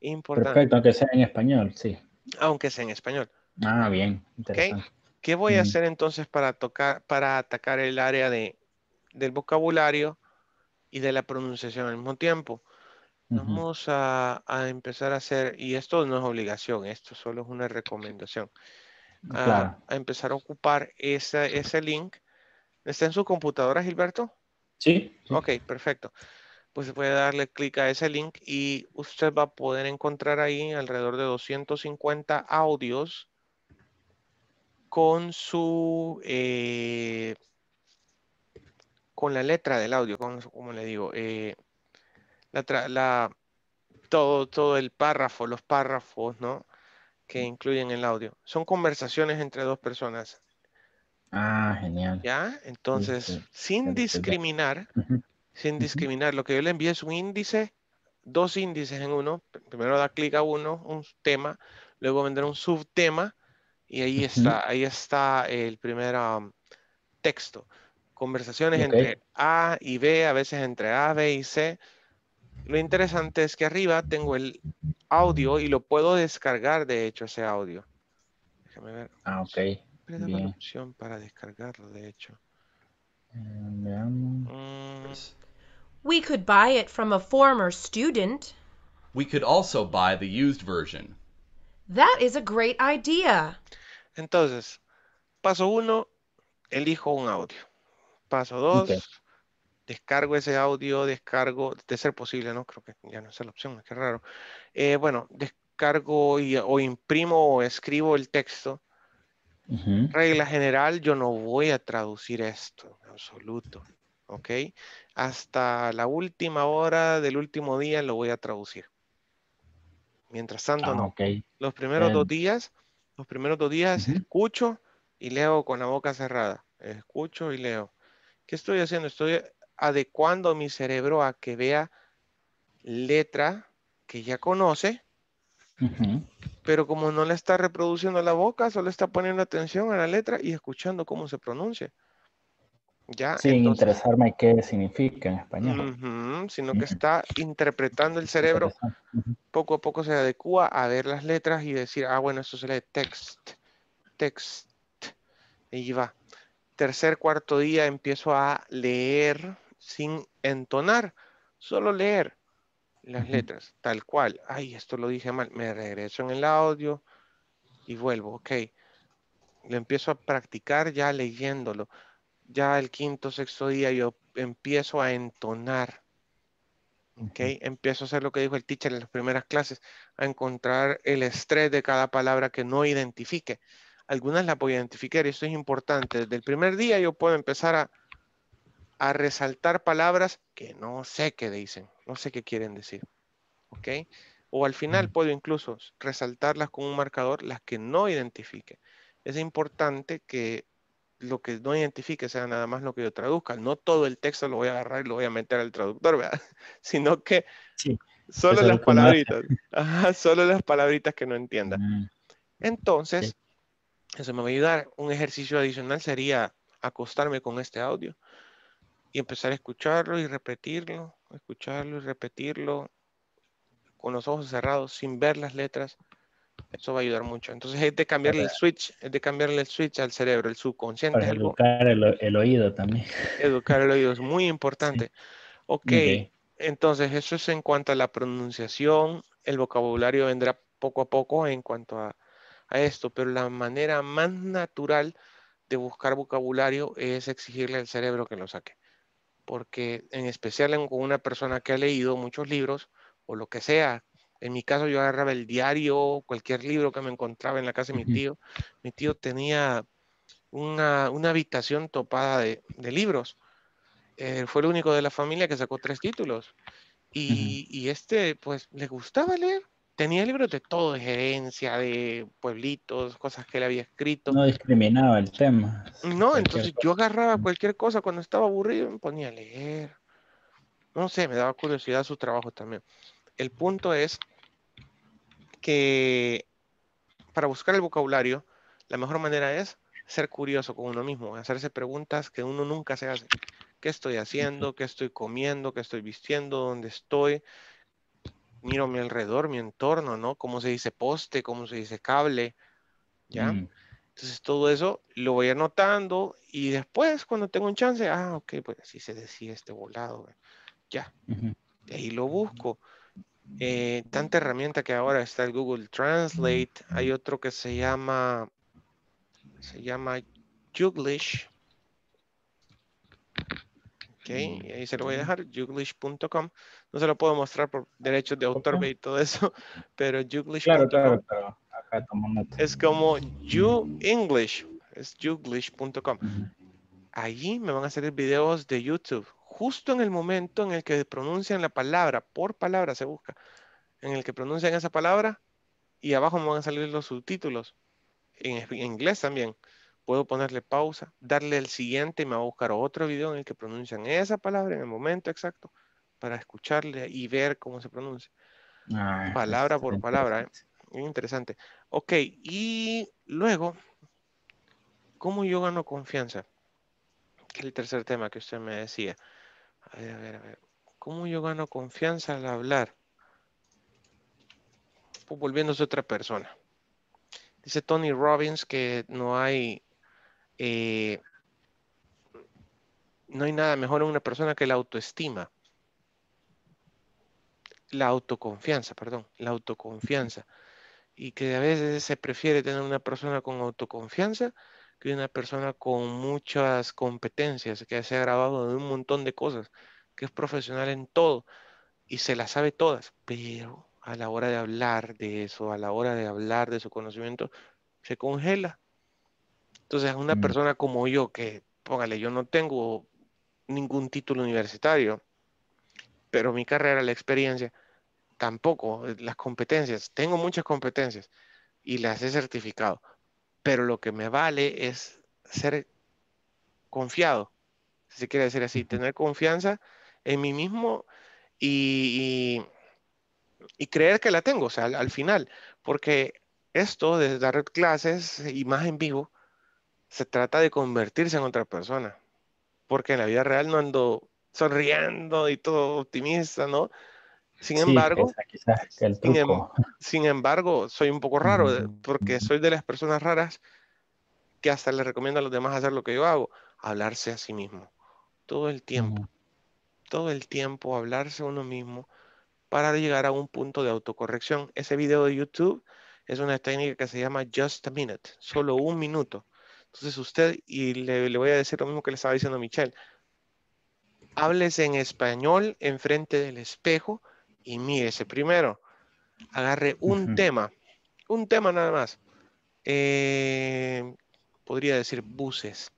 A: Importante. Perfecto, aunque
B: sea en español, sí
A: aunque sea en español. Ah, bien, interesante. ¿Qué voy a hacer entonces para, tocar, para atacar el área de, del vocabulario y de la pronunciación al mismo tiempo? Vamos a, empezar a hacer, y esto no es obligación, esto solo es una recomendación, ah, ah, a, empezar a ocupar ese link. ¿Está en su computadora, Gilberto? Sí, sí. Ok, perfecto pues se puede darle clic a ese link y usted va a poder encontrar ahí alrededor de 250 audios con su, eh, con la letra del audio, con, como le digo, eh, la, todo, todo el párrafo, los párrafos, ¿no? Que mm. incluyen el audio. Son conversaciones entre dos personas. Ah, genial. ¿Ya? Entonces, sin discriminar, sin discriminar. Lo que yo le envío es un índice, dos índices en uno. Primero da clic a uno, un tema, luego vendrá un subtema y ahí está, ahí está el primer texto. Conversaciones entre A y B, a veces entre A, B y C. Lo interesante es que arriba tengo el audio y lo puedo descargar, de hecho, ese audio. Déjame ver. Ah, ok. La opción para descargarlo, de hecho. Eh, mm.
D: We could buy it from a former student."
A: We could also buy the used version.
D: That is a great idea.
A: Entonces, paso uno, elijo un audio. Paso dos, descargo ese audio, descargo, de ser posible, ¿no? Creo que ya no es la opción, qué raro. Eh, bueno, descargo o imprimo o escribo el texto. Regla general, yo no voy a traducir esto absoluto. ¿ok? Hasta la última hora del último día lo voy a traducir. Mientras tanto, ah, Los primeros dos días, los primeros dos días escucho y leo con la boca cerrada. Escucho y leo. ¿Qué estoy haciendo? Estoy adecuando mi cerebro a que vea letra que ya conoce, pero como no la está reproduciendo la boca, solo está poniendo atención a la letra y escuchando cómo se pronuncia.
B: Sin interesarme qué significa en
A: español. sino que está interpretando el cerebro, poco a poco se adecua a ver las letras y decir, ah, bueno, esto se lee text, text, y va. Tercer, cuarto día empiezo a leer sin entonar, solo leer las letras, tal cual. Ay, esto lo dije mal, me regreso en el audio y vuelvo, ok. Lo empiezo a practicar ya leyéndolo ya el quinto, sexto día yo empiezo a entonar. ¿ok? Empiezo a hacer lo que dijo el teacher en las primeras clases, a encontrar el estrés de cada palabra que no identifique. Algunas las voy a identificar y eso es importante. Desde el primer día yo puedo empezar a, a resaltar palabras que no sé qué dicen, no sé qué quieren decir. ¿Ok? O al final puedo incluso resaltarlas con un marcador, las que no identifique. Es importante que lo que no identifique sea nada más lo que yo traduzca. No todo el texto lo voy a agarrar y lo voy a meter al traductor, ¿verdad? Sino que sí, solo las palabritas. solo las palabritas que no entienda. Mm. Entonces, eso me va a ayudar. Un ejercicio adicional sería acostarme con este audio y empezar a escucharlo y repetirlo, escucharlo y repetirlo con los ojos cerrados, sin ver las letras, eso va a ayudar mucho. Entonces es de cambiarle el switch, de cambiarle el switch al cerebro, el subconsciente. Para
B: educar el, oído también.
A: Educar el oído es muy importante. Okay. ok, entonces eso es en cuanto a la pronunciación, el vocabulario vendrá poco a poco en cuanto a, a esto, pero la manera más natural de buscar vocabulario es exigirle al cerebro que lo saque. Porque en especial con una persona que ha leído muchos libros o lo que sea en mi caso yo agarraba el diario, cualquier libro que me encontraba en la casa de mi tío. Mi tío tenía una, habitación topada de, libros. Eh, fue el único de la familia que sacó tres títulos. Y, este, pues, le gustaba leer. Tenía libros de todo, de gerencia, de pueblitos, cosas que él había escrito.
B: No discriminaba el tema.
A: No, entonces yo agarraba cualquier cosa cuando estaba aburrido, me ponía a leer. No sé, me daba curiosidad su trabajo también. El punto es que para buscar el vocabulario, la mejor manera es ser curioso con uno mismo, hacerse preguntas que uno nunca se hace. ¿Qué estoy haciendo? ¿Qué estoy comiendo? ¿Qué estoy vistiendo? ¿Dónde estoy? Miro mi alrededor, mi entorno, ¿no? ¿Cómo se dice poste? ¿Cómo se dice cable? ¿Ya? Entonces todo eso lo voy anotando y después cuando tengo un chance, ah, ok, pues así se decía este volado, ya. ahí lo busco. Eh, tanta herramienta que ahora está el Google Translate. Hay otro que se llama, se llama Juglish. Ok, mm. ahí se lo voy a dejar, juglish.com. No se lo puedo mostrar por derechos de autor y todo eso, pero Juglish.com. Claro, es como you English, es juglish.com. Allí me van a salir videos de YouTube justo en el momento en el que pronuncian la palabra, por palabra se busca, en el que pronuncian esa palabra y abajo me van a salir los subtítulos, en, inglés también. Puedo ponerle pausa, darle el siguiente y me va a buscar otro video en el que pronuncian esa palabra en el momento exacto para escucharle y ver cómo se pronuncia. Ah, palabra por palabra. ¿eh? interesante. Ok, y luego, ¿cómo yo gano confianza? el tercer tema que usted me decía. A ver, a ver, a ver. ¿Cómo yo gano confianza al hablar? Pues volviéndose otra persona. Dice Tony Robbins que no hay... Eh, no hay nada mejor en una persona que la autoestima. La autoconfianza, perdón, la autoconfianza. Y que a veces se prefiere tener una persona con autoconfianza que una persona con muchas competencias, que se ha grabado de un montón de cosas, que es profesional en todo y se las sabe todas, pero a la hora de hablar de eso, a la hora de hablar de su conocimiento, se congela. Entonces, una mm. persona como yo, que póngale, yo no tengo ningún título universitario, pero mi carrera, la experiencia, tampoco, eh, las competencias, tengo muchas competencias y las he certificado pero lo que me vale es ser confiado, si se quiere decir así, tener confianza en mí mismo y, y, creer que la tengo, o sea, al, al, final, porque esto de dar clases y más en vivo, se trata de convertirse en otra persona, porque en la vida real no ando sonriendo y todo optimista, ¿no? Sin embargo, em, sin, embargo, soy un poco raro eh, porque soy de las personas raras que hasta le recomiendo a los demás hacer lo que yo hago, hablarse a sí mismo, todo el tiempo, todo el tiempo hablarse uno mismo para llegar a un punto de autocorrección. Ese video de YouTube es una técnica que se llama Just a Minute, solo un minuto. Entonces usted, y le, voy a decir lo mismo que le estaba diciendo Michelle, hables en español enfrente del espejo y ese primero. Agarre un tema, un tema nada más. Eh, podría decir buses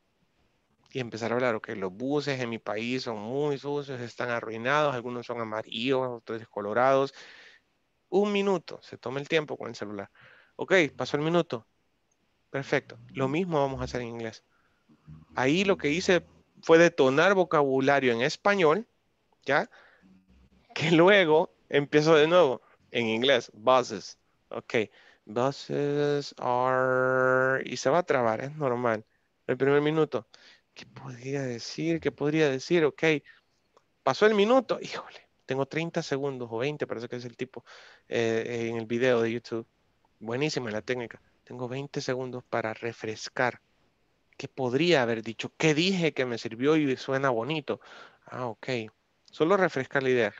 A: y empezar a hablar, ok, los buses en mi país son muy sucios, están arruinados, algunos son amarillos, otros descolorados. Un minuto, se toma el tiempo con el celular. Ok, pasó el minuto. Perfecto. Lo mismo vamos a hacer en inglés. Ahí lo que hice fue detonar vocabulario en español, ¿ya? que luego empiezo de nuevo en inglés, buses. Ok, buses are... Y se va a trabar, es normal. El primer minuto. ¿Qué podría decir? ¿Qué podría decir? Ok, pasó el minuto. Híjole, tengo 30 segundos o 20, parece que es el tipo eh, en el video de YouTube. Buenísima la técnica. Tengo 20 segundos para refrescar. ¿Qué podría haber dicho? ¿Qué dije que me sirvió y suena bonito? Ah, ok. Solo refrescar la idea.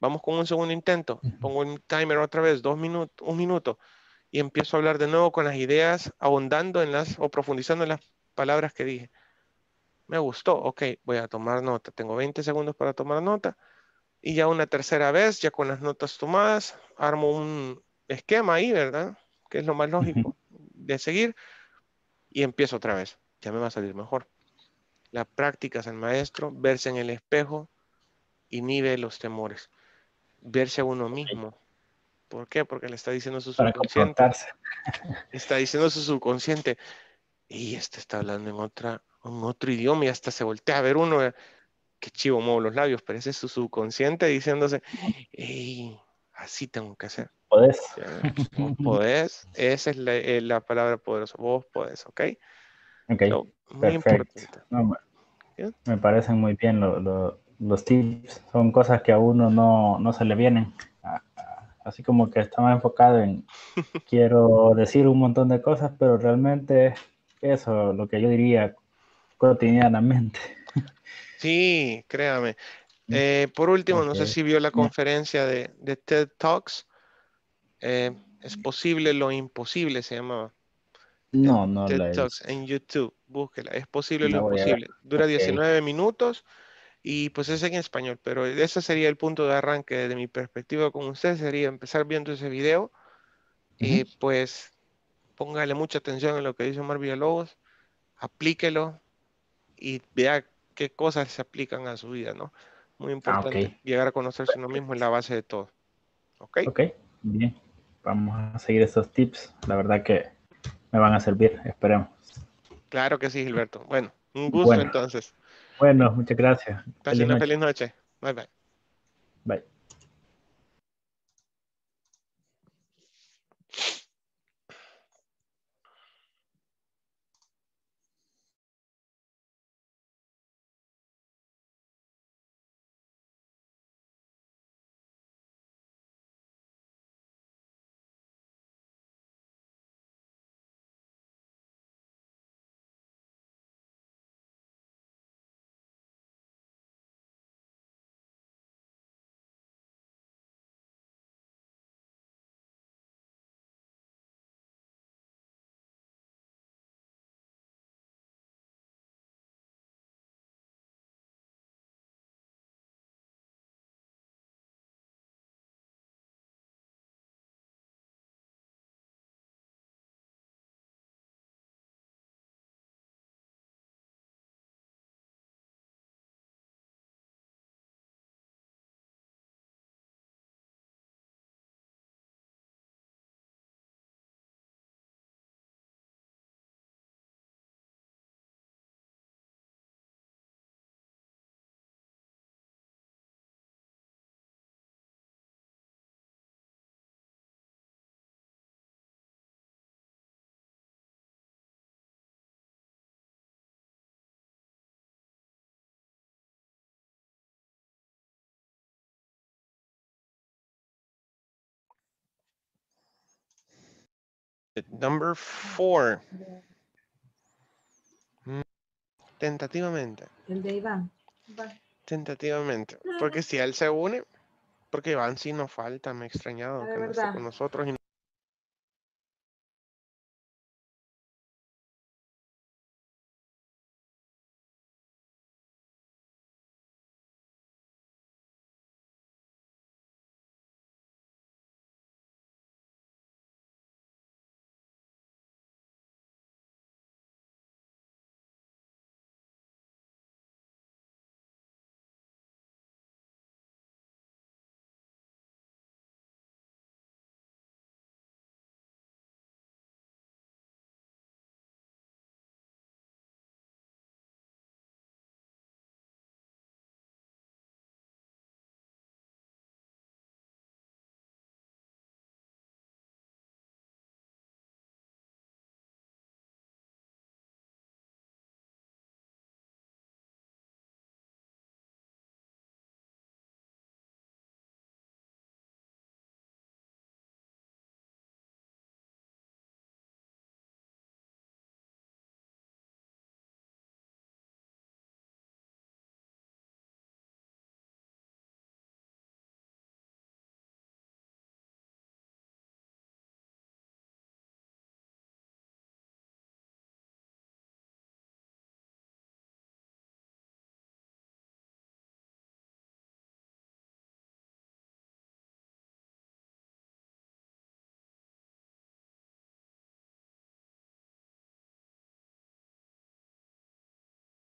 A: Vamos con un segundo intento. Pongo un timer otra vez, dos minutos, un minuto. Y empiezo a hablar de nuevo con las ideas, ahondando en las o profundizando en las palabras que dije. Me gustó, ok, voy a tomar nota. Tengo 20 segundos para tomar nota. Y ya una tercera vez, ya con las notas tomadas, armo un esquema ahí, ¿verdad? Que es lo más lógico de seguir. Y empiezo otra vez. Ya me va a salir mejor. La práctica es el maestro, verse en el espejo, inhibe los temores verse a uno mismo. ¿Por qué? Porque le está diciendo su subconsciente. Está diciendo su subconsciente. Y este está hablando en otra, en otro idioma y hasta se voltea a ver uno. Eh. Qué chivo muevo los labios, pero ese es su subconsciente diciéndose, Ey, así tengo que hacer. Podés. podés. Esa es la, eh, palabra poderoso Vos podés, ¿ok?
B: Ok. Perfecto. me, parecen muy bien los... lo los tips son cosas que a uno no, se le vienen. Ah, ah, así como que está más enfocado en quiero decir un montón de cosas, pero realmente eso, lo que yo diría cotidianamente.
A: Sí, créame. Mm. Eh, por último, no sé si vio la conferencia de, de TED Talks. Eh, es posible lo imposible, se llamaba.
B: No, eh, no. TED
A: Talks en YouTube, búsquela. Es posible lo imposible. Dura 19 minutos y pues es en español, pero ese sería el punto de arranque de mi perspectiva con usted, sería empezar viendo ese video y pues póngale mucha atención a lo que dice Omar Villalobos, aplíquelo y vea qué cosas se aplican a su vida, ¿no? Muy ah, importante llegar a conocerse uno mismo es la base de todo.
B: ¿Ok? Ok, bien. Vamos a seguir esos tips. La verdad que me van a servir, esperemos.
A: Claro que sí, Gilberto. Bueno, un gusto entonces.
B: Bueno, muchas gracias. Gracias, una feliz
A: noche. Bye bye. Number four. Mm, tentativamente. El de Iván. Tentativamente. Porque si él se une, porque Iván sí nos falta, me he extrañado ah, que no esté con nosotros y no